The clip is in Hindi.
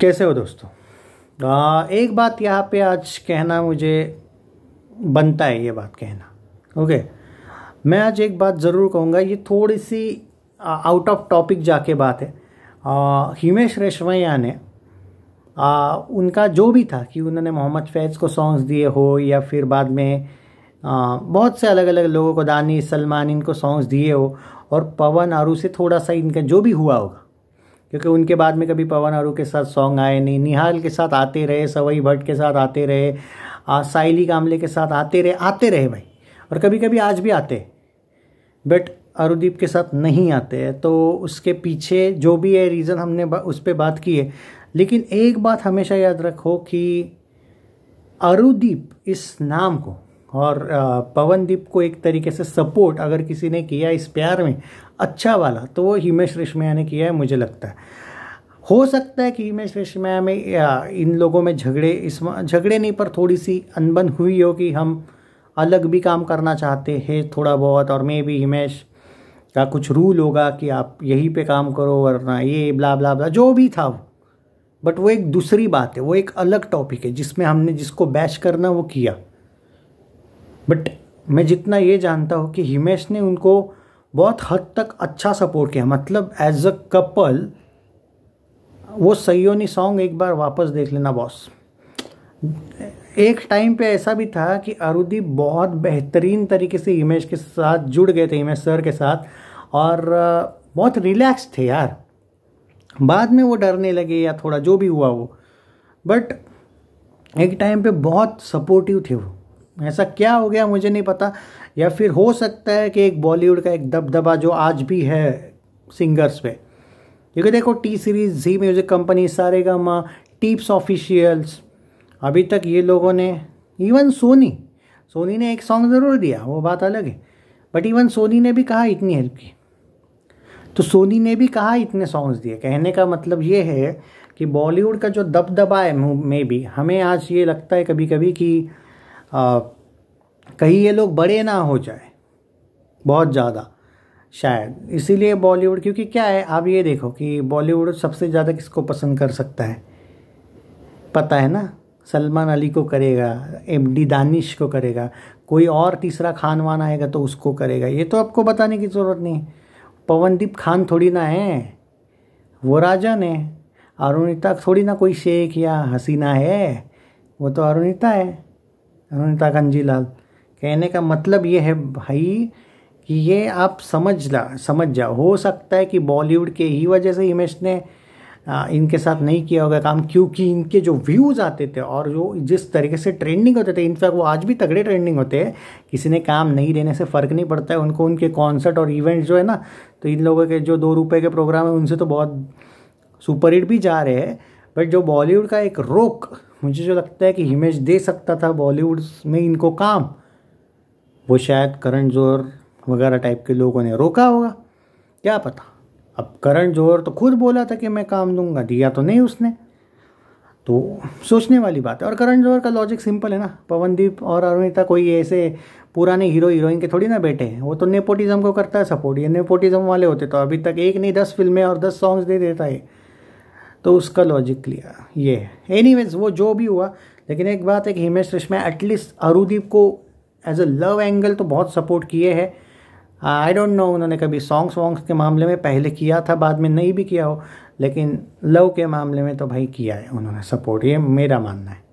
कैसे हो दोस्तों आ, एक बात यहाँ पे आज कहना मुझे बनता है ये बात कहना ओके मैं आज एक बात ज़रूर कहूँगा ये थोड़ी सी आउट ऑफ टॉपिक जाके बात है आ, हिमेश रेशमैया ने आ, उनका जो भी था कि उन्होंने मोहम्मद फैज़ को सॉन्ग्स दिए हो या फिर बाद में आ, बहुत से अलग अलग लोगों को दानी सलमान इनको सॉन्ग्स दिए हो और पवन आरू से थोड़ा सा इनका जो भी हुआ होगा क्योंकि उनके बाद में कभी पवन अरू के साथ सॉन्ग आए नहीं निहाल के साथ आते रहे सवई भट्ट के साथ आते रहे साइली कामले के साथ आते रहे आते रहे भाई और कभी कभी आज भी आते बट अरुदीप के साथ नहीं आते हैं तो उसके पीछे जो भी है रीज़न हमने उस पर बात की है लेकिन एक बात हमेशा याद रखो कि अरुदीप इस नाम को और पवनदीप को एक तरीके से सपोर्ट अगर किसी ने किया इस प्यार में अच्छा वाला तो वो हिमेश रेशमिया ने किया है मुझे लगता है हो सकता है कि हिमेश रेशमिया में इन लोगों में झगड़े इस झगड़े नहीं पर थोड़ी सी अनबन हुई हो कि हम अलग भी काम करना चाहते हैं थोड़ा बहुत और मे भी हिमेश का कुछ रूल होगा कि आप यहीं पे काम करो वरना ये ब्ला ब्ला ब्ला जो भी था वो बट वो एक दूसरी बात है वो एक अलग टॉपिक है जिसमें हमने जिसको बैश करना वो किया बट मैं जितना ये जानता हूँ कि हिमेश ने उनको बहुत हद तक अच्छा सपोर्ट किया मतलब एज अ कपल वो सयोनी सॉन्ग एक बार वापस देख लेना बॉस एक टाइम पे ऐसा भी था कि अरुदीप बहुत बेहतरीन तरीके से हिमेश के साथ जुड़ गए थे हिमेश सर के साथ और uh, बहुत रिलैक्स थे यार बाद में वो डरने लगे या थोड़ा जो भी हुआ वो बट एक टाइम पे बहुत सपोर्टिव थे वो ऐसा क्या हो गया मुझे नहीं पता या फिर हो सकता है कि एक बॉलीवुड का एक दबदबा जो आज भी है सिंगर्स पे क्योंकि देखो T series Zee music company Saregama tips officials अभी तक ये लोगों ने इवन सोनी सोनी ने एक सॉन्ग ज़रूर दिया वो बात अलग है बट इवन सोनी ने भी कहा इतनी हेल्प की तो सोनी ने भी कहा इतने सॉन्ग्स दिए कहने का मतलब ये है कि बॉलीवुड का जो दबदबा है मे भी हमें आज ये लगता है कभी कभी कि आ, कहीं ये लोग बड़े ना हो जाए बहुत ज़्यादा शायद इसीलिए बॉलीवुड क्योंकि क्या है आप ये देखो कि बॉलीवुड सबसे ज़्यादा किसको पसंद कर सकता है पता है ना सलमान अली को करेगा एम डी दानिश को करेगा कोई और तीसरा खान वान आएगा तो उसको करेगा ये तो आपको बताने की ज़रूरत नहीं पवनदीप खान थोड़ी ना है वो राजन है अरुणिता थोड़ी ना कोई शेख या हसीना है वो तो अरुणिता है अरुणिता कंजीलाल कहने का मतलब ये है भाई कि ये आप समझ ला समझ जाओ हो सकता है कि बॉलीवुड के ही वजह से हिमेश ने आ, इनके साथ नहीं किया होगा काम क्योंकि इनके जो व्यूज़ आते थे और जो जिस तरीके से ट्रेंडिंग होते थे इनफैक्ट वो आज भी तगड़े ट्रेंडिंग होते हैं किसी ने काम नहीं देने से फ़र्क नहीं पड़ता है उनको उनके कॉन्सर्ट और इवेंट जो है ना तो इन लोगों के जो दो रुपये के प्रोग्राम है उनसे तो बहुत सुपर हिट भी जा रहे हैं बट जो बॉलीवुड का एक रोक मुझे जो लगता है कि हिमेश दे सकता था बॉलीवुड में इनको काम वो शायद करंट जोहर वगैरह टाइप के लोगों ने रोका होगा क्या पता अब करण जोहर तो खुद बोला था कि मैं काम दूंगा दिया तो नहीं उसने तो सोचने वाली बात है और करण जोहर का लॉजिक सिंपल है ना पवनदीप और अरुणिता कोई ऐसे पुराने हीरो हीरोइन के थोड़ी ना बैठे हैं वो तो नेपोटिज्म को करता है सपोर्ट ये नेपोटिज्म वाले होते तो अभी तक एक नहीं दस फिल्में और दस सॉन्ग्स दे देता है तो उसका लॉजिक क्लियर ये है एनी वो जो भी हुआ लेकिन एक बात है कि हिमेश रेशमा एटलीस्ट अरुदीप को एज अ लव एंगल तो बहुत सपोर्ट किए हैं आई डोंट नो उन्होंने कभी सॉन्ग्स वॉन्ग्स के मामले में पहले किया था बाद में नहीं भी किया हो लेकिन लव के मामले में तो भाई किया है उन्होंने सपोर्ट ये मेरा मानना है